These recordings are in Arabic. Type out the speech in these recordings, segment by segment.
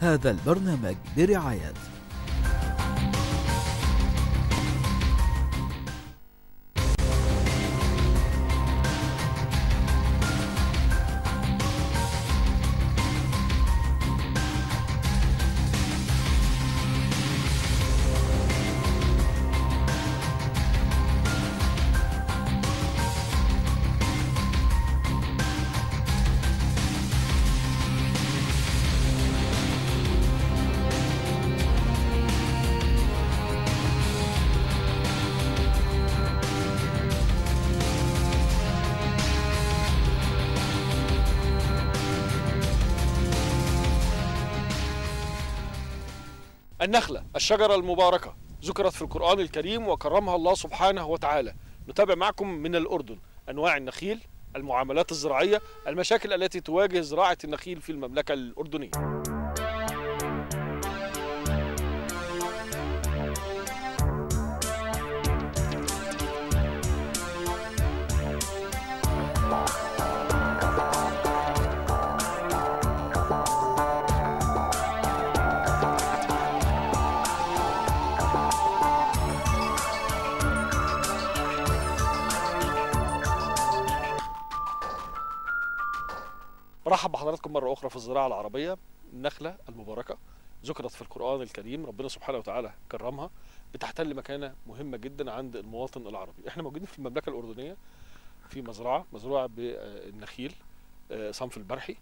هذا البرنامج برعاية النخلة الشجرة المباركة ذكرت في القرآن الكريم وكرمها الله سبحانه وتعالى نتابع معكم من الأردن أنواع النخيل المعاملات الزراعية المشاكل التي تواجه زراعة النخيل في المملكة الأردنية رحب بحضراتكم مرة أخرى في الزراعة العربية النخلة المباركة ذكرت في القرآن الكريم ربنا سبحانه وتعالى كرمها بتحتل مكانة مهمة جدا عند المواطن العربي احنا موجودين في المملكة الأردنية في مزرعة مزروعة بالنخيل آه، صنف البرحي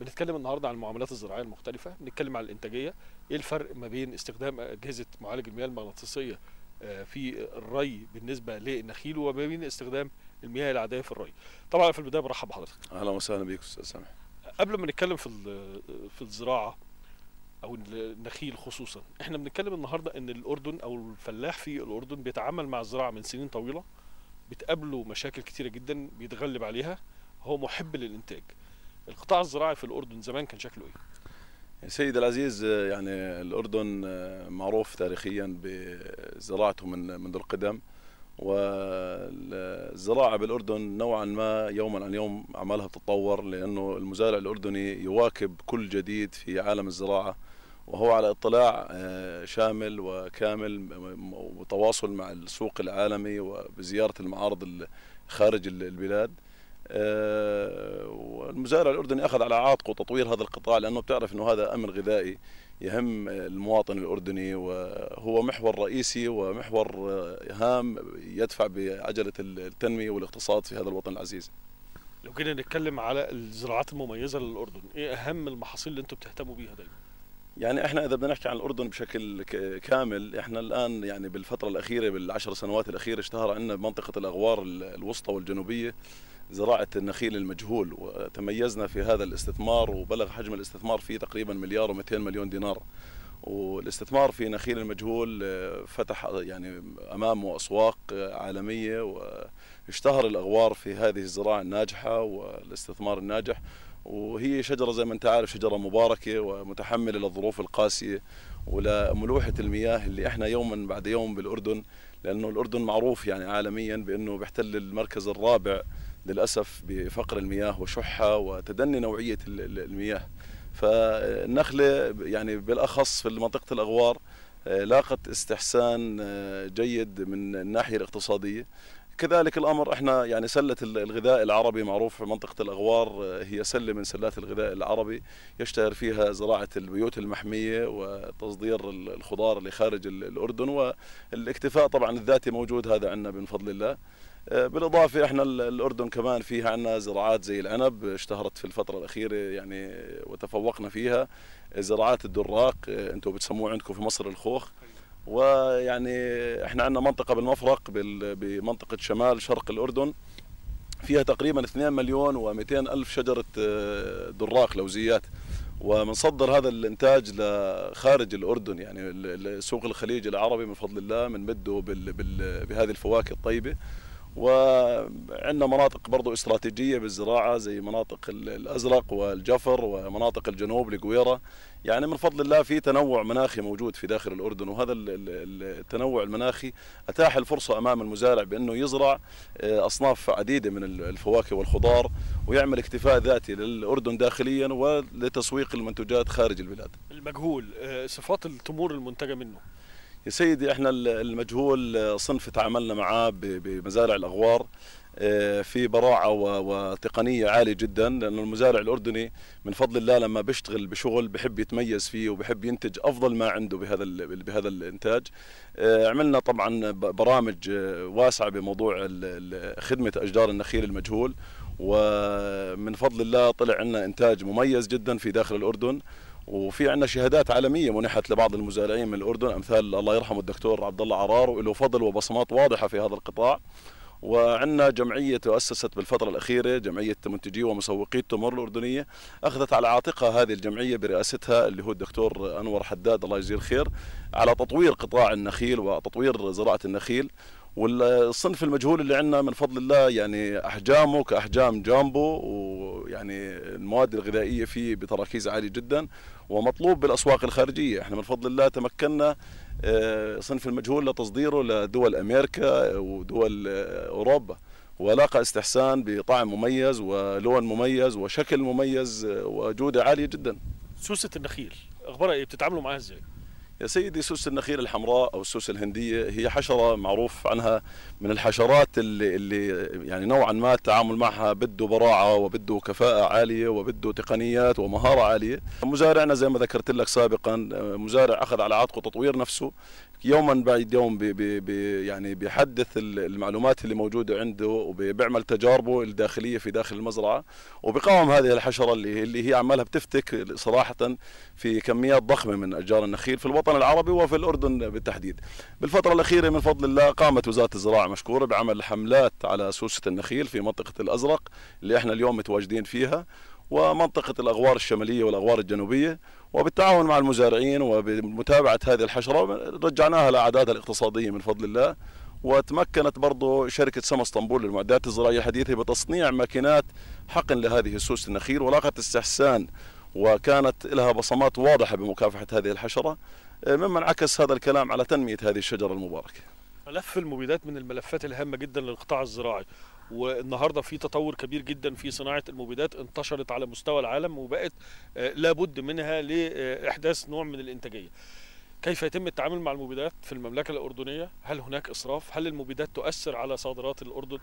بنتكلم النهارده عن المعاملات الزراعيه المختلفه بنتكلم عن الانتاجيه ايه الفرق ما بين استخدام اجهزه معالج المياه المغناطيسيه آه، في الري بالنسبه للنخيل وما بين استخدام المياه العاديه في الري طبعا في البدايه برحب بحضرتك اهلا وسهلا بيك استاذ سامح قبل ما نتكلم في في الزراعه او النخيل خصوصا احنا بنتكلم النهارده ان الاردن او الفلاح في الاردن بيتعامل مع الزراعه من سنين طويله بتقابله مشاكل كتيره جدا بيتغلب عليها هو محب للانتاج القطاع الزراعي في الاردن زمان كان شكله ايه سيد العزيز يعني الاردن معروف تاريخيا بزراعته من منذ القدم والزراعة بالأردن نوعا ما يوما عن يوم عمالها تتطور لأنه المزارع الأردني يواكب كل جديد في عالم الزراعة وهو على اطلاع آه، شامل وكامل وتواصل مع السوق العالمي وبزيارة المعارض خارج البلاد آه، والمزارع الأردني أخذ على عاتقه تطوير هذا القطاع لأنه بتعرف أنه هذا أمن غذائي يهم المواطن الأردني وهو محور رئيسي ومحور آه، هام يدفع بعجلة التنمية والاقتصاد في هذا الوطن العزيز لو جينا نتكلم على الزراعات المميزة للأردن إيه أهم المحاصيل اللي أنتم بتهتموا بيها دايما؟ يعني احنا اذا بدنا نحكي عن الاردن بشكل كامل احنا الان يعني بالفتره الاخيره بالعشر سنوات الاخيره اشتهر عندنا بمنطقه الاغوار الوسطى والجنوبيه زراعة النخيل المجهول وتميزنا في هذا الاستثمار وبلغ حجم الاستثمار فيه تقريبا مليار و200 مليون دينار والاستثمار في نخيل المجهول آه، فتح آه، يعني امامه اسواق آه، عالميه واشتهر الاغوار في هذه الزراعه الناجحه والاستثمار الناجح وهي شجره زي ما انت عارف شجره مباركه ومتحمله للظروف القاسيه ولملوحه المياه اللي احنا يوما بعد يوم بالاردن لانه الاردن معروف يعني عالميا بانه بيحتل المركز الرابع للأسف بفقر المياه وشحها وتدني نوعية المياه فالنخلة يعني بالأخص في منطقة الأغوار آه، لاقت استحسان آه، جيد من الناحية الاقتصادية كذلك الامر احنا يعني سله الغذاء العربي معروف في منطقه الاغوار آه، هي سله من سلات الغذاء العربي يشتهر فيها زراعه البيوت المحميه وتصدير الخضار لخارج الاردن والاكتفاء طبعا الذاتي موجود هذا عندنا بفضل الله آه، بالاضافه احنا الاردن كمان فيها عندنا زراعات زي العنب اشتهرت في الفتره الاخيره يعني وتفوقنا فيها زراعات الدراق آه، انتم بتسموه عندكم في مصر الخوخ ويعني احنا عندنا منطقه بالمفرق بمنطقه شمال شرق الاردن فيها تقريبا 2 مليون و200 الف شجره آه، دراق لوزيات ومنصدر هذا الانتاج لخارج الاردن يعني سوق الخليج العربي من فضل الله بنمده بهذه الفواكه الطيبه وعندنا مناطق برضو استراتيجية بالزراعة زي مناطق الأزرق والجفر ومناطق الجنوب لقويرة يعني من فضل الله في تنوع مناخي موجود في داخل الأردن وهذا التنوع المناخي أتاح الفرصة أمام المزارع بأنه يزرع آه، أصناف عديدة من الفواكه والخضار ويعمل اكتفاء ذاتي للأردن داخليا ولتسويق المنتوجات خارج البلاد المجهول آه، صفات التمور المنتجة منه يا سيدي احنا المجهول آه، صنف تعاملنا معاه بمزارع الاغوار آه، في براعة وتقنية عالية جدا لأن المزارع الأردني من فضل الله لما بيشتغل بشغل بحب يتميز فيه وبحب ينتج أفضل ما عنده بهذا بهذا الإنتاج آه، عملنا طبعا برامج واسعة بموضوع خدمة أشجار النخيل المجهول ومن فضل الله طلع عنا إنتاج مميز جدا في داخل الأردن وفي عندنا شهادات عالميه منحت لبعض المزارعين من الاردن امثال الله يرحمه الدكتور عبد الله عرار وله فضل وبصمات واضحه في هذا القطاع وعندنا جمعية تأسست بالفترة الأخيرة جمعية منتجي ومسوقي التمر الأردنية أخذت على عاتقها هذه الجمعية برئاستها اللي هو الدكتور أنور حداد الله يجزيه الخير على تطوير قطاع النخيل وتطوير زراعة النخيل والصنف المجهول اللي عندنا من فضل الله يعني احجامه كاحجام جامبو ويعني المواد الغذائيه فيه بتراكيز عاليه جدا ومطلوب بالاسواق الخارجيه احنا من فضل الله تمكنا آه، صنف المجهول لتصديره لدول امريكا ودول آه، اوروبا ولاقى استحسان بطعم مميز ولون مميز وشكل مميز آه، وجوده عاليه جدا سوسه النخيل اخبارها ايه بتتعاملوا معاها ازاي يا سيدي سوس النخيل الحمراء او السوس الهنديه هي حشره معروف عنها من الحشرات اللي اللي يعني نوعا ما التعامل معها بده براعه وبده كفاءه عاليه وبده تقنيات ومهاره عاليه. مزارعنا زي ما ذكرت لك سابقا مزارع اخذ على عاتقه تطوير نفسه يوما بعد يوم بي بي بي يعني بيحدث المعلومات اللي موجوده عنده وبيعمل تجاربه الداخليه في داخل المزرعه وبقاوم هذه الحشره اللي اللي هي عمالها بتفتك صراحه في كميات ضخمه من اشجار النخيل في الوطن العربي وفي الاردن بالتحديد. بالفتره الاخيره من فضل الله قامت وزاره الزراعه مشكوره بعمل حملات على سوسه النخيل في منطقه الازرق اللي احنا اليوم متواجدين فيها ومنطقه الاغوار الشماليه والاغوار الجنوبيه وبالتعاون مع المزارعين وبمتابعة هذه الحشرة رجعناها لأعدادها الاقتصادية من فضل الله وتمكنت برضه شركة سما اسطنبول للمعدات الزراعية الحديثة بتصنيع ماكينات حقن لهذه السوس النخيل ولاقت استحسان وكانت لها بصمات واضحة بمكافحة هذه الحشرة مما انعكس هذا الكلام على تنمية هذه الشجرة المباركة ملف المبيدات من الملفات الهامة جدا للقطاع الزراعي والنهارده في تطور كبير جدا في صناعه المبيدات انتشرت على مستوى العالم وبقت آه، لابد منها لاحداث نوع من الانتاجيه كيف يتم التعامل مع المبيدات في المملكه الاردنيه هل هناك اسراف هل المبيدات تؤثر على صادرات الاردن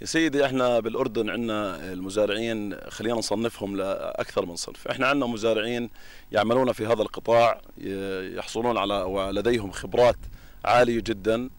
يا سيدي احنا بالاردن عندنا المزارعين خلينا نصنفهم لاكثر من صنف، احنا عندنا مزارعين يعملون في هذا القطاع يحصلون على ولديهم خبرات عاليه جدا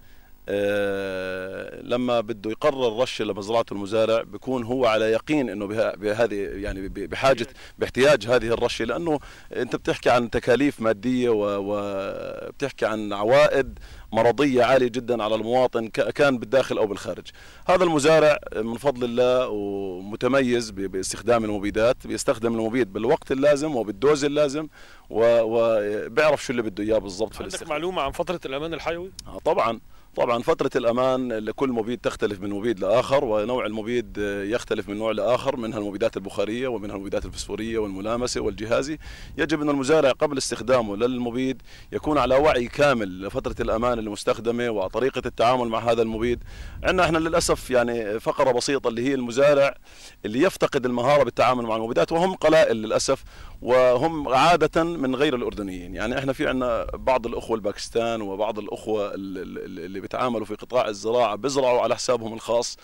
آه، لما بده يقرر رش لمزرعته المزارع بيكون هو على يقين انه بهذه يعني بحاجه باحتياج هذه الرشه لانه انت بتحكي عن تكاليف ماديه وبتحكي عن عوائد مرضيه عاليه جدا على المواطن كان بالداخل او بالخارج. هذا المزارع من فضل الله ومتميز باستخدام المبيدات، بيستخدم المبيد بالوقت اللازم وبالدوز اللازم وبيعرف شو اللي بده اياه بالضبط في الاستخدام. عندك معلومه عن فتره الامان الحيوي؟ آه طبعا طبعا فترة الأمان لكل مبيد تختلف من مبيد لآخر ونوع المبيد يختلف من نوع لآخر منها المبيدات البخارية ومنها المبيدات الفسفورية والملامسة والجهازي يجب أن المزارع قبل استخدامه للمبيد يكون على وعي كامل لفترة الأمان المستخدمة وطريقة التعامل مع هذا المبيد عندنا احنا للأسف يعني فقرة بسيطة اللي هي المزارع اللي يفتقد المهارة بالتعامل مع المبيدات وهم قلائل للأسف وهم عادة من غير الأردنيين يعني إحنا في عنا بعض الأخوة الباكستان وبعض الأخوة اللي بيتعاملوا في قطاع الزراعة بيزرعوا على حسابهم الخاص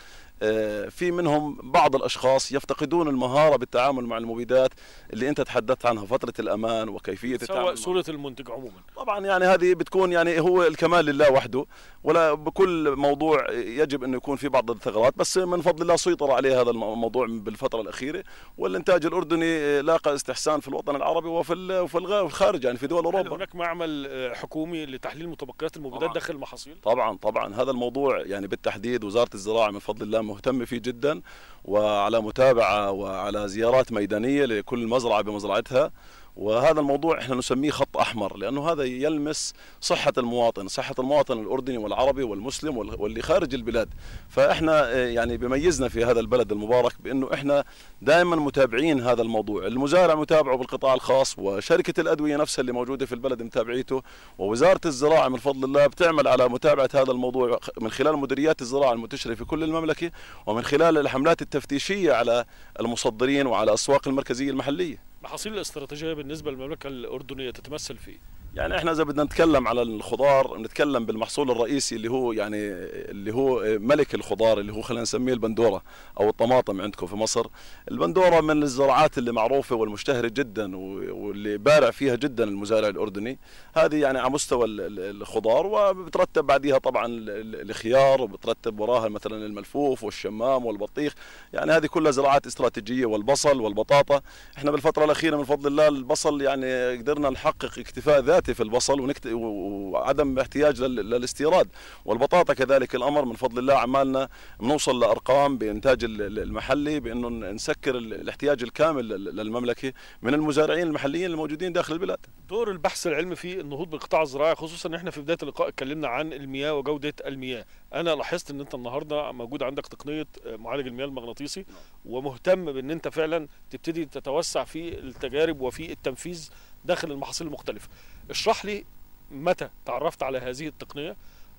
آه، في منهم بعض الاشخاص يفتقدون المهاره بالتعامل مع المبيدات اللي انت تحدثت عنها فتره الامان وكيفيه التعامل صوره المنتج عموما طبعا يعني هذه بتكون يعني هو الكمال لله وحده ولا بكل موضوع يجب انه يكون في بعض الثغرات بس من فضل الله سيطر عليه هذا الموضوع بالفتره الاخيره والانتاج الاردني آه، لاقى استحسان في الوطن العربي وفي وفي الخارج يعني في دول اوروبا هناك معمل آه، حكومي لتحليل متبقيات المبيدات داخل المحاصيل طبعا طبعا هذا الموضوع يعني بالتحديد وزاره الزراعه من فضل الله مهتم فيه جدا وعلى متابعة وعلى زيارات ميدانية لكل مزرعة بمزرعتها وهذا الموضوع احنا نسميه خط احمر لانه هذا يلمس صحه المواطن، صحه المواطن الاردني والعربي والمسلم واللي خارج البلاد، فاحنا آه، يعني بميزنا في هذا البلد المبارك بانه احنا دائما متابعين هذا الموضوع، المزارع متابعه بالقطاع الخاص وشركه الادويه نفسها اللي موجوده في البلد متابعيته، ووزاره الزراعه من فضل الله بتعمل على متابعه هذا الموضوع من خلال مديريات الزراعه المنتشره في كل المملكه ومن خلال الحملات التفتيشيه على المصدرين وعلى اسواق المركزيه المحليه. محاصيل الاستراتيجيه بالنسبه للمملكه الاردنيه تتمثل في يعني احنا اذا بدنا نتكلم على الخضار بنتكلم بالمحصول الرئيسي اللي هو يعني اللي هو ملك الخضار اللي هو خلينا نسميه البندوره او الطماطم عندكم في مصر البندوره من الزراعات اللي معروفه والمشتهره جدا واللي بارع فيها جدا المزارع الاردني هذه يعني على مستوى الخضار وبترتب بعديها طبعا الخيار وبترتب وراها مثلا الملفوف والشمام والبطيخ يعني هذه كلها زراعات استراتيجيه والبصل والبطاطا احنا بالفتره الاخيره من فضل الله البصل يعني قدرنا نحقق اكتفاء ذاتي الذاتي في البصل ونكت... وعدم احتياج لل... للاستيراد والبطاطا كذلك الامر من فضل الله عمالنا بنوصل لارقام بانتاج المحلي بانه نسكر الاحتياج الكامل للمملكه من المزارعين المحليين الموجودين داخل البلاد. دور البحث العلمي في النهوض بالقطاع الزراعي خصوصا احنا في بدايه اللقاء اتكلمنا عن المياه وجوده المياه، انا لاحظت ان انت النهارده موجود عندك تقنيه آه، معالج المياه المغناطيسي ومهتم بان انت فعلا تبتدي تتوسع في التجارب وفي التنفيذ داخل المحاصيل المختلفه. اشرح لي متى تعرفت على هذه التقنيه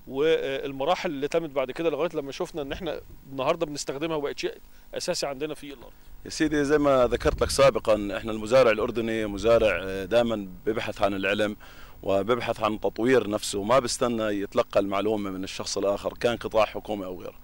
والمراحل اللي تمت بعد كده لغايه لما شفنا ان احنا النهارده بنستخدمها وبقت شيء اساسي عندنا في الارض. يا سيدي زي ما ذكرت لك سابقا احنا المزارع الاردني مزارع دائما بيبحث عن العلم وبيبحث عن تطوير نفسه ما بيستنى يتلقى المعلومه من الشخص الاخر كان قطاع حكومي او غيره.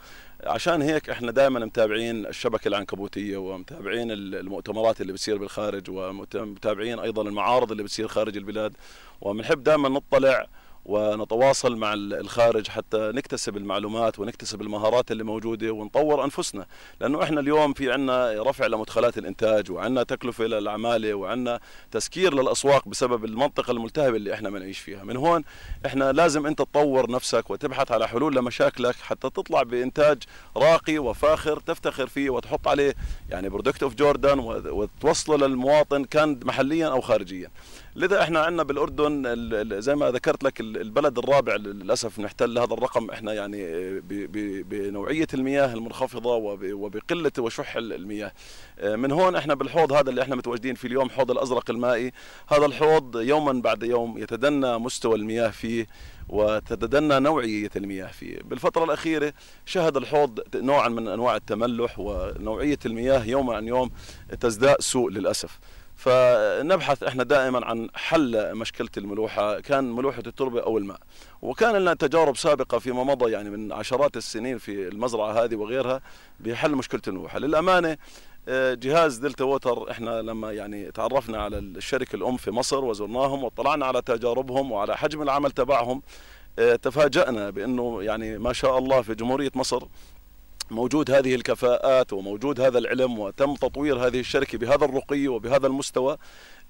عشان هيك احنا دائما متابعين الشبكه العنكبوتيه ومتابعين المؤتمرات اللي بتصير بالخارج ومتابعين ايضا المعارض اللي بتصير خارج البلاد وبنحب دائما نطلع ونتواصل مع الخارج حتى نكتسب المعلومات ونكتسب المهارات اللي موجوده ونطور انفسنا لانه احنا اليوم في عندنا رفع لمدخلات الانتاج وعندنا تكلفه للعماله وعندنا تسكير للاسواق بسبب المنطقه الملتهبه اللي احنا بنعيش فيها من هون احنا لازم انت تطور نفسك وتبحث على حلول لمشاكلك حتى تطلع بانتاج راقي وفاخر تفتخر فيه وتحط عليه يعني برودكت اوف جوردن وتوصله للمواطن كان محليا او خارجيا لذا احنا عندنا بالاردن زي ما ذكرت لك البلد الرابع للاسف نحتل هذا الرقم احنا يعني بنوعيه المياه المنخفضه وبقله وشح المياه آه، من هون احنا بالحوض هذا اللي احنا متواجدين فيه اليوم حوض الازرق المائي هذا الحوض يوما بعد يوم يتدنى مستوى المياه فيه وتتدنى نوعية المياه فيه بالفترة الأخيرة شهد الحوض نوعا من أنواع التملح ونوعية المياه يوم عن يوم تزداد سوء للأسف فنبحث احنا دائما عن حل مشكله الملوحه كان ملوحه التربه او الماء وكان لنا تجارب سابقه فيما مضى يعني من عشرات السنين في المزرعه هذه وغيرها بحل مشكله الملوحه للامانه آه، جهاز دلتا ووتر احنا لما يعني تعرفنا على الشركه الام في مصر وزرناهم واطلعنا على تجاربهم وعلى حجم العمل تبعهم آه، تفاجأنا بأنه يعني ما شاء الله في جمهورية مصر موجود هذه الكفاءات وموجود هذا العلم وتم تطوير هذه الشركة بهذا الرقي وبهذا المستوى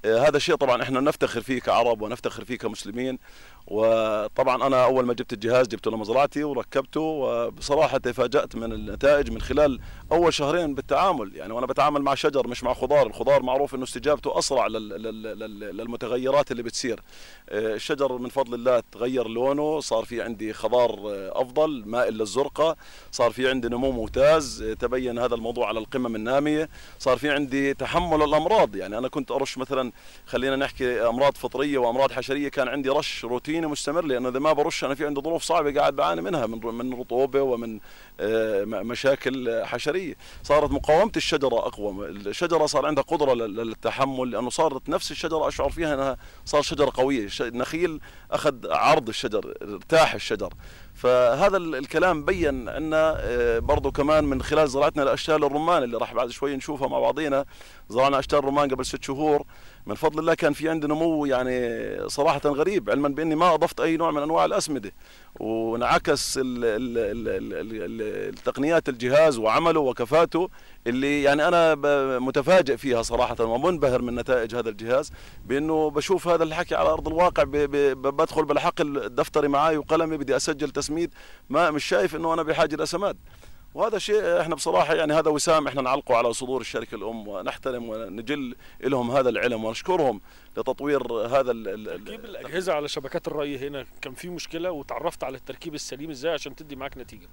آه، هذا الشيء طبعا احنا نفتخر فيه كعرب ونفتخر فيه كمسلمين وطبعا انا اول ما جبت الجهاز جبته لمزرعتي وركبته وبصراحه تفاجات من النتائج من خلال اول شهرين بالتعامل يعني وانا بتعامل مع شجر مش مع خضار الخضار معروف انه استجابته اسرع للمتغيرات اللي بتصير آه، الشجر من فضل الله تغير لونه صار في عندي خضار آه، افضل مائل للزرقه صار في عندي نمو ممتاز آه، تبين هذا الموضوع على القمم الناميه صار في عندي تحمل الامراض يعني انا كنت ارش مثلا خلينا نحكي امراض فطريه وامراض حشريه كان عندي رش روتين روتيني مستمر لانه اذا ما برش انا في عندي ظروف صعبه قاعد بعاني منها من من رطوبه ومن آه، مشاكل حشريه صارت مقاومه الشجره اقوى الشجره صار عندها قدره للتحمل لانه صارت نفس الشجره اشعر فيها انها صار شجره قويه النخيل اخذ عرض الشجر ارتاح الشجر فهذا الكلام بين عندنا آه، برضه كمان من خلال زراعتنا لاشتال الرمان اللي راح بعد شوي نشوفها مع بعضينا زرعنا اشتال الرمان قبل ست شهور من فضل الله كان في عندي نمو يعني صراحه غريب علما باني ما اضفت اي نوع من انواع الاسمده وانعكس التقنيات الجهاز وعمله وكفاته اللي يعني انا متفاجئ فيها صراحه ومنبهر من نتائج هذا الجهاز بانه بشوف هذا الحكي على ارض الواقع بدخل بالحقل الدفتري معي وقلمي بدي اسجل تسميد ما مش شايف انه انا بحاجه لاسماد وهذا شيء احنا بصراحه يعني هذا وسام احنا نعلقه على صدور الشركه الام ونحترم ونجل لهم هذا العلم ونشكرهم لتطوير هذا تركيب الاجهزه على شبكات الري هنا كان في مشكله وتعرفت على التركيب السليم ازاي عشان تدي معاك نتيجه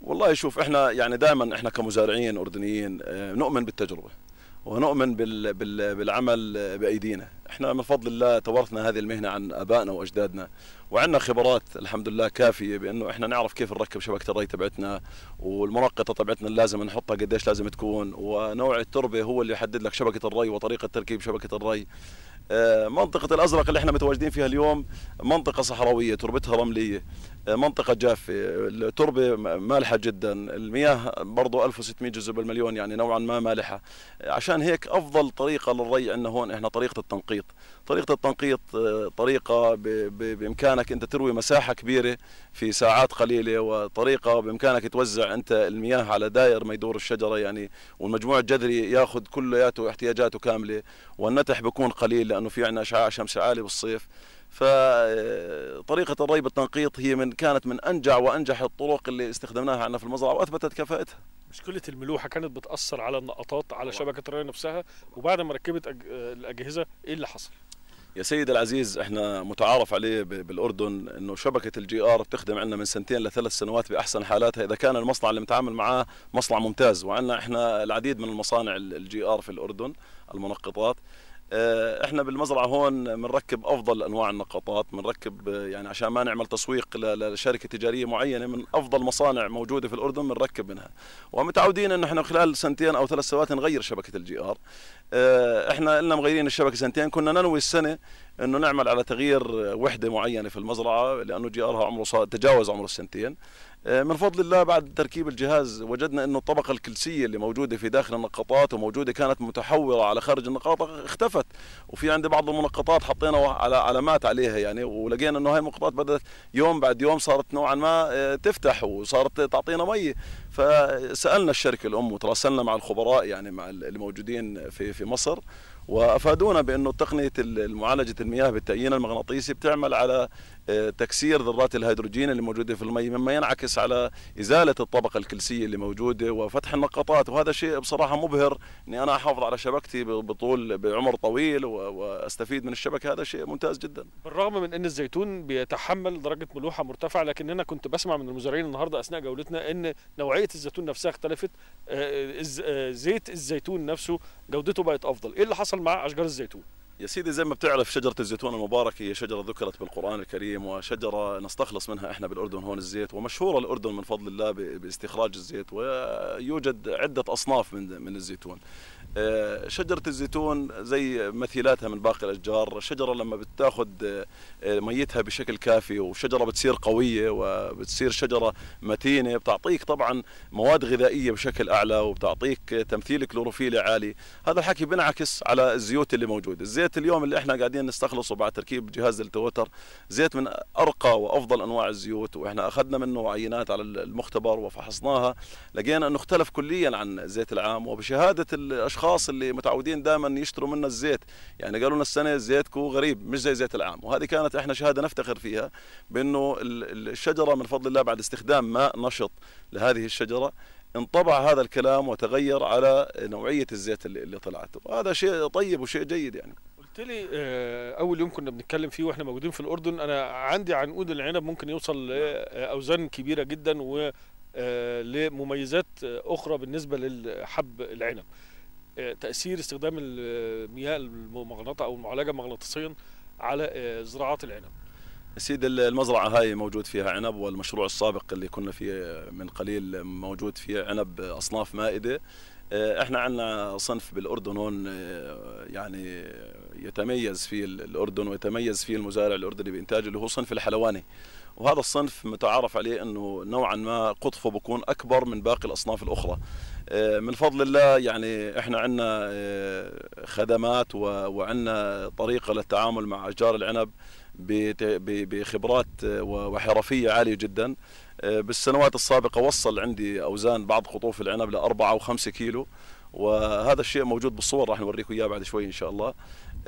والله شوف احنا يعني دائما احنا كمزارعين اردنيين آه، نؤمن بالتجربه ونؤمن بالعمل بايدينا احنا من فضل الله توارثنا هذه المهنه عن ابائنا واجدادنا وعندنا خبرات الحمد لله كافيه بانه احنا نعرف كيف نركب شبكه الري تبعتنا والمنقطه تبعتنا لازم نحطها قديش لازم تكون ونوع التربه هو اللي يحدد لك شبكه الري وطريقه تركيب شبكه الري آه، منطقة الأزرق اللي احنا متواجدين فيها اليوم منطقة صحراوية تربتها رملية آه، منطقة جافة التربة مالحة جدا المياه برضو 1600 جزء بالمليون يعني نوعا ما مالحة عشان هيك أفضل طريقة للري عندنا هون احنا طريقة التنقيط طريقة التنقيط آه، طريقة بإمكانك أنت تروي مساحة كبيرة في ساعات قليلة وطريقة بإمكانك توزع أنت المياه على دائر ما يدور الشجرة يعني والمجموع الجذري ياخذ كلياته احتياجاته كاملة والنتح بيكون قليل انه في عندنا اشعاع شمس عالي بالصيف فطريقة آه، الري بالتنقيط هي من كانت من أنجع وأنجح الطرق اللي استخدمناها عندنا في المزرعة وأثبتت كفاءتها مشكلة الملوحة كانت بتأثر على النقطات على شبكة الري نفسها وبعد ما ركبت الأجهزة إيه اللي حصل؟ يا سيد العزيز احنا متعارف عليه بالاردن انه شبكه الجي ار بتخدم عندنا من سنتين لثلاث سنوات باحسن حالاتها اذا كان المصنع اللي متعامل معاه مصنع ممتاز وعندنا احنا العديد من المصانع الجي ار في الاردن المنقطات آه، احنا بالمزرعه هون بنركب افضل انواع النقاطات بنركب آه، يعني عشان ما نعمل تسويق لشركه تجاريه معينه من افضل مصانع موجوده في الاردن بنركب منها ومتعودين انه احنا خلال سنتين او ثلاث سنوات نغير شبكه الجي ار آه، احنا قلنا مغيرين الشبكه سنتين كنا ننوي السنه انه نعمل على تغيير وحده معينه في المزرعه لانه جي ارها عمره صار تجاوز عمر السنتين آه، من فضل الله بعد تركيب الجهاز وجدنا انه الطبقه الكلسيه اللي موجوده في داخل النقاطات وموجوده كانت متحوره على خارج النقاط اختفت وفي عند بعض المنقطات حطينا على علامات عليها يعني ولقينا انه هاي المنقطات بدات يوم بعد يوم صارت نوعا ما آه، تفتح وصارت تعطينا مي فسالنا الشركه الام وتراسلنا مع الخبراء يعني مع الموجودين في في مصر وافادونا بانه تقنيه معالجه المياه بالتأيين المغناطيسي بتعمل على آه، تكسير ذرات الهيدروجين اللي موجوده في المي مما ينعكس على ازاله الطبقه الكلسيه اللي موجوده وفتح النقاطات وهذا شيء بصراحه مبهر اني انا احافظ على شبكتي بطول بعمر طويل واستفيد من الشبكه هذا شيء ممتاز جدا. بالرغم من ان الزيتون بيتحمل درجه ملوحه مرتفعه لكن انا كنت بسمع من المزارعين النهارده اثناء جولتنا ان نوعيه نوعيه الزيتون نفسها اختلفت آه، آه، آه، زيت الزيتون نفسه جودته بقت افضل ايه اللي حصل مع اشجار الزيتون يا سيدي زي ما بتعرف شجرة الزيتون المبارك هي شجرة ذكرت بالقرآن الكريم وشجرة نستخلص منها احنا بالأردن هون الزيت ومشهورة الأردن من فضل الله باستخراج الزيت ويوجد عدة أصناف من من الزيتون آه، شجرة الزيتون زي مثيلاتها من باقي الأشجار شجرة لما بتاخذ آه، آه، ميتها بشكل كافي وشجرة بتصير قوية وبتصير شجرة متينة بتعطيك طبعا مواد غذائية بشكل أعلى وبتعطيك تمثيل كلوروفيلي عالي هذا الحكي بنعكس على الزيوت اللي موجودة الزيت اليوم اللي احنا قاعدين نستخلصه بعد تركيب جهاز التوتر زيت من أرقى وأفضل أنواع الزيوت وإحنا أخذنا منه عينات على المختبر وفحصناها لقينا أنه اختلف كليا عن الزيت العام وبشهادة الأشخاص الاشخاص اللي متعودين دائما يشتروا منا الزيت يعني قالوا لنا السنه زيتكم غريب مش زي زيت العام وهذه كانت احنا شهاده نفتخر فيها بانه الشجره من فضل الله بعد استخدام ماء نشط لهذه الشجره انطبع هذا الكلام وتغير على نوعيه الزيت اللي طلعت وهذا شيء طيب وشيء جيد يعني قلت لي آه، اول يوم كنا بنتكلم فيه واحنا موجودين في الاردن انا عندي عنقود العنب ممكن يوصل لاوزان آه، كبيره جدا و آه، لمميزات اخرى بالنسبه للحب العنب آه، تاثير استخدام المياه المغناطه او المعالجه مغناطيسيا على آه، زراعه العنب سيد المزرعة هاي موجود فيها عنب والمشروع السابق اللي كنا فيه من قليل موجود فيه عنب آه، أصناف مائدة احنا عندنا صنف بالاردن هون يعني يتميز فيه الاردن ويتميز فيه المزارع الاردني بانتاجه اللي هو صنف الحلواني وهذا الصنف متعارف عليه انه نوعا ما قطفه بكون اكبر من باقي الاصناف الاخرى آه، من فضل الله يعني احنا عندنا آه، خدمات وعندنا طريقه للتعامل مع اشجار العنب بخبرات آه، وحرفيه عاليه جدا بالسنوات السابقه وصل عندي اوزان بعض قطوف العنب لاربعه وخمسه كيلو وهذا الشيء موجود بالصور راح نوريكم اياه بعد شوي ان شاء الله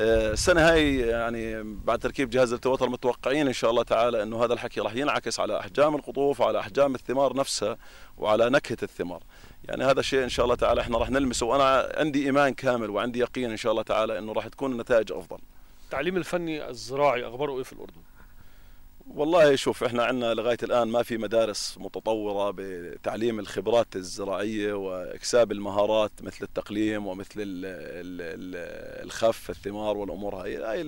آه، السنه هاي يعني بعد تركيب جهاز التوتر متوقعين ان شاء الله تعالى انه هذا الحكي راح ينعكس على احجام القطوف وعلى احجام الثمار نفسها وعلى نكهه الثمار يعني هذا الشيء ان شاء الله تعالى احنا راح نلمسه وانا عندي ايمان كامل وعندي يقين ان شاء الله تعالى انه راح تكون النتائج افضل التعليم الفني الزراعي اخباره ايه في الاردن والله شوف احنا عندنا لغايه الان ما في مدارس متطوره بتعليم الخبرات الزراعيه واكساب المهارات مثل التقليم ومثل الـ الـ الـ الخف الثمار والامور هاي هاي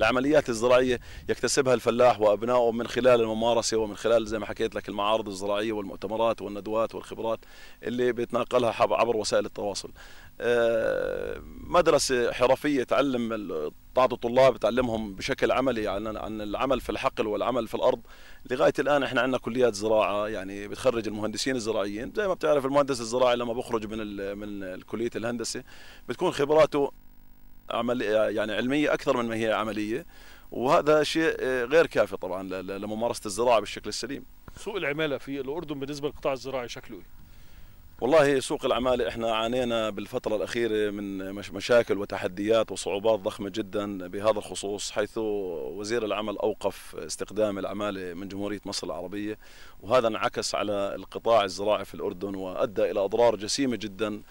العمليات الزراعيه يكتسبها الفلاح وابنائه من خلال الممارسه ومن خلال زي ما حكيت لك المعارض الزراعيه والمؤتمرات والندوات والخبرات اللي بيتناقلها عبر وسائل التواصل آه، مدرسه حرفيه تعلم تعطي طلاب تعلمهم بشكل عملي عن عن العمل في الحقل والعمل في الارض لغايه الان احنا عندنا كليات زراعه يعني بتخرج المهندسين الزراعيين زي ما بتعرف المهندس الزراعي لما بخرج من من كليه الهندسه بتكون خبراته عمل يعني علميه اكثر من ما هي عمليه وهذا شيء آه، غير كافي طبعا لممارسه الزراعه بالشكل السليم سوق العماله في الاردن بالنسبه للقطاع الزراعي شكله ايه والله سوق الأعمال إحنا عانينا بالفترة الأخيرة من مشاكل وتحديات وصعوبات ضخمة جدا بهذا الخصوص حيث وزير العمل أوقف استخدام العمالة من جمهورية مصر العربية وهذا انعكس على القطاع الزراعي في الأردن وأدى إلى أضرار جسيمة جدا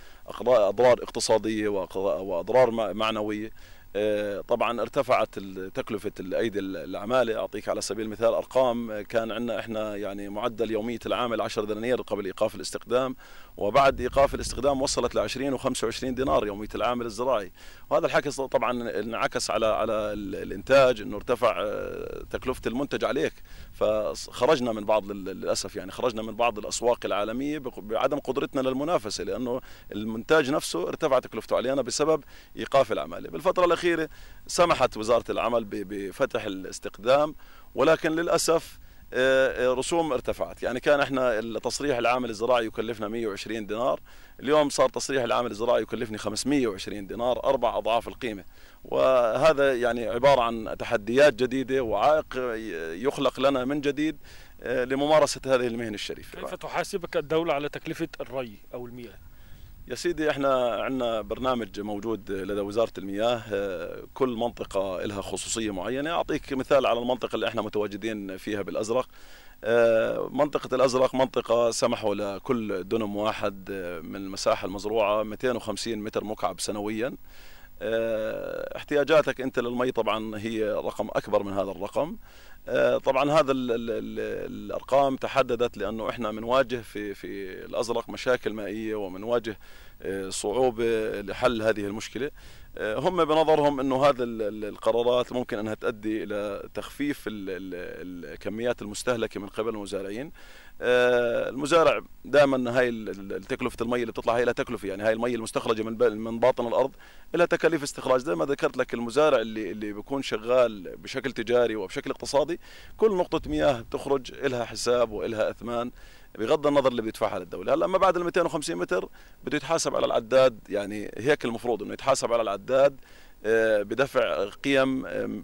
أضرار اقتصادية وأضرار معنوية آه، طبعا ارتفعت تكلفة الأيدي العمالة أعطيك على سبيل المثال أرقام آه، كان عندنا إحنا يعني معدل يومية العامل 10 دنانير قبل إيقاف الاستخدام وبعد إيقاف الاستخدام وصلت ل 20 و25 دينار يومية العامل الزراعي وهذا الحكي طبعا انعكس على على الإنتاج أنه ارتفع آه، تكلفة المنتج عليك فخرجنا من بعض للأسف يعني خرجنا من بعض الأسواق العالمية بعدم قدرتنا للمنافسة لأنه المنتج نفسه ارتفع تكلفته علينا بسبب إيقاف العمالة بالفترة الأخيرة الأخيرة سمحت وزارة العمل بفتح الاستقدام ولكن للأسف آه، آه، رسوم ارتفعت يعني كان احنا التصريح العامل الزراعي يكلفنا 120 دينار اليوم صار تصريح العامل الزراعي يكلفني 520 دينار اربع اضعاف القيمه وهذا يعني عباره عن تحديات جديده وعائق يخلق لنا من جديد آه، لممارسه هذه المهنه الشريفه كيف تحاسبك الدوله على تكلفه الري او المياه يا سيدي احنا عندنا برنامج موجود لدى وزاره المياه آه، كل منطقه لها خصوصيه معينه اعطيك مثال على المنطقه اللي احنا متواجدين فيها بالازرق آه، منطقة الأزرق منطقة سمحوا لكل دنم واحد آه، من المساحة المزروعة 250 متر مكعب سنويا آه، احتياجاتك انت للمي طبعا هي رقم اكبر من هذا الرقم آه، طبعا هذا الـ الـ الـ الارقام تحددت لانه احنا بنواجه في في الازرق مشاكل مائيه وبنواجه آه، صعوبه لحل هذه المشكله هم بنظرهم انه هذا القرارات ممكن انها تؤدي الى تخفيف الكميات المستهلكه من قبل المزارعين آه، المزارع دائما هاي تكلفه المي اللي بتطلع هي لها تكلفه يعني هاي المي المستخرجه من من باطن الارض لها تكاليف استخراج زي ما ذكرت لك المزارع اللي اللي بيكون شغال بشكل تجاري وبشكل اقتصادي كل نقطه مياه تخرج لها حساب ولها اثمان بغض النظر اللي بيدفعها للدوله هلا ما بعد ال 250 متر بده يتحاسب على العداد يعني هيك المفروض انه يتحاسب على العداد آه، بدفع قيم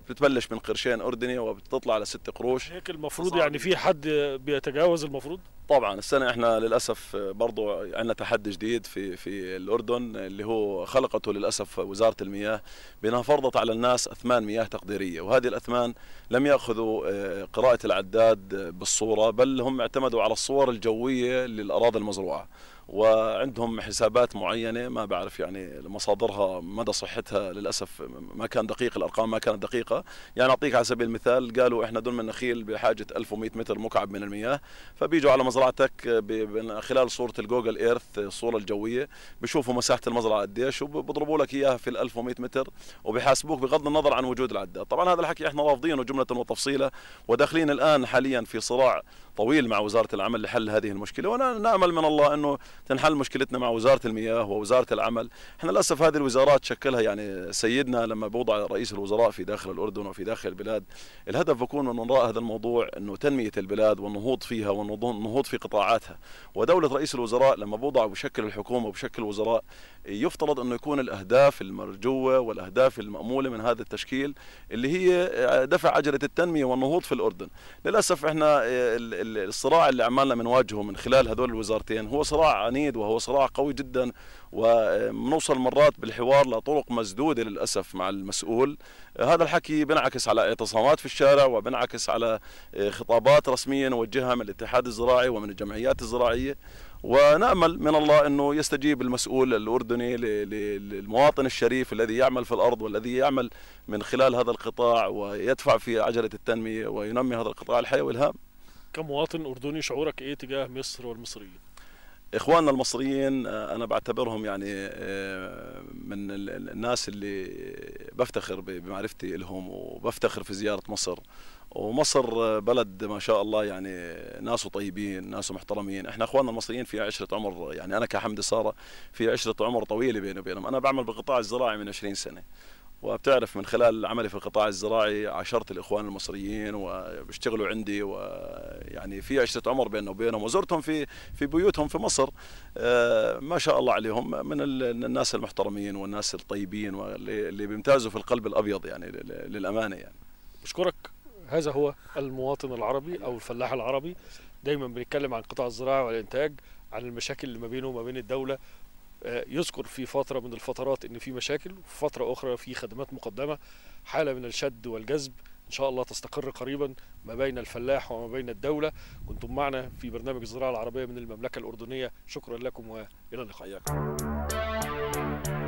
بتبلش من قرشين اردني وبتطلع ست قروش هيك المفروض يعني في حد بيتجاوز المفروض طبعا السنه احنا للاسف برضو عندنا تحدي جديد في في الاردن اللي هو خلقته للاسف وزاره المياه بانها فرضت على الناس اثمان مياه تقديريه وهذه الاثمان لم ياخذوا آه، قراءه العداد بالصوره بل هم اعتمدوا على الصور الجويه للاراضي المزروعه وعندهم حسابات معينه ما بعرف يعني مصادرها مدى صحتها للاسف ما كان دقيق الارقام ما كانت دقيقه يعني اعطيك على سبيل المثال قالوا احنا دون من نخيل بحاجه 1100 متر مكعب من المياه فبيجوا على مزرعتك من خلال صوره الجوجل ايرث الصوره الجويه بيشوفوا مساحه المزرعه قديش وبيضربوا لك اياها في ال 1100 متر وبيحاسبوك بغض النظر عن وجود العداد طبعا هذا الحكي احنا رافضينه جمله وتفصيله وداخلين الان حاليا في صراع طويل مع وزاره العمل لحل هذه المشكله ونأمل من الله انه تنحل مشكلتنا مع وزاره المياه ووزاره العمل احنا للاسف هذه الوزارات شكلها يعني سيدنا لما بوضع رئيس الوزراء في داخل الاردن وفي داخل البلاد الهدف بكون من وراء هذا الموضوع انه تنميه البلاد والنهوض فيها والنهوض في قطاعاتها ودوله رئيس الوزراء لما بوضع بشكل الحكومه وبشكل الوزراء يفترض انه يكون الاهداف المرجوه والاهداف الماموله من هذا التشكيل اللي هي دفع عجله التنميه والنهوض في الاردن للاسف احنا الصراع اللي عمالنا بنواجهه من, من خلال هذول الوزارتين هو صراع عنيد وهو صراع قوي جدا وبنوصل مرات بالحوار لطرق مسدوده للاسف مع المسؤول هذا الحكي بنعكس على اعتصامات في الشارع وبنعكس على آه، خطابات رسميه نوجهها من الاتحاد الزراعي ومن الجمعيات الزراعيه ونامل من الله انه يستجيب المسؤول الاردني للمواطن الشريف الذي يعمل في الارض والذي يعمل من خلال هذا القطاع ويدفع في عجله التنميه وينمي هذا القطاع الحيوي الهام كمواطن اردني شعورك ايه تجاه مصر والمصريين اخواننا المصريين آه، انا بعتبرهم يعني آه، من الناس اللي بفتخر بمعرفتي لهم وبفتخر في زياره مصر ومصر آه، بلد ما شاء الله يعني ناسه طيبين ناسه محترمين احنا اخواننا المصريين في عشره عمر يعني انا كحمد ساره في عشره عمر طويله بيني وبينهم انا بعمل بقطاع الزراعي من 20 سنه وبتعرف من خلال عملي في القطاع الزراعي عاشرت الاخوان المصريين وبيشتغلوا عندي ويعني في عشره عمر بيننا وبينهم وزرتهم في في بيوتهم في مصر آه، ما شاء الله عليهم من الناس المحترمين والناس الطيبين واللي بيمتازوا في القلب الابيض يعني للامانه يعني بشكرك هذا هو المواطن العربي او الفلاح العربي دايما بنتكلم عن القطاع الزراعي والانتاج عن المشاكل اللي ما بينه وما بين الدوله آه، يذكر في فترة من الفترات إن في مشاكل وفي فترة أخرى في خدمات مقدمة حالة من الشد والجذب إن شاء الله تستقر قريبا ما بين الفلاح وما بين الدولة كنتم معنا في برنامج الزراعة العربية من المملكة الأردنية شكرا لكم وإلى اللقاء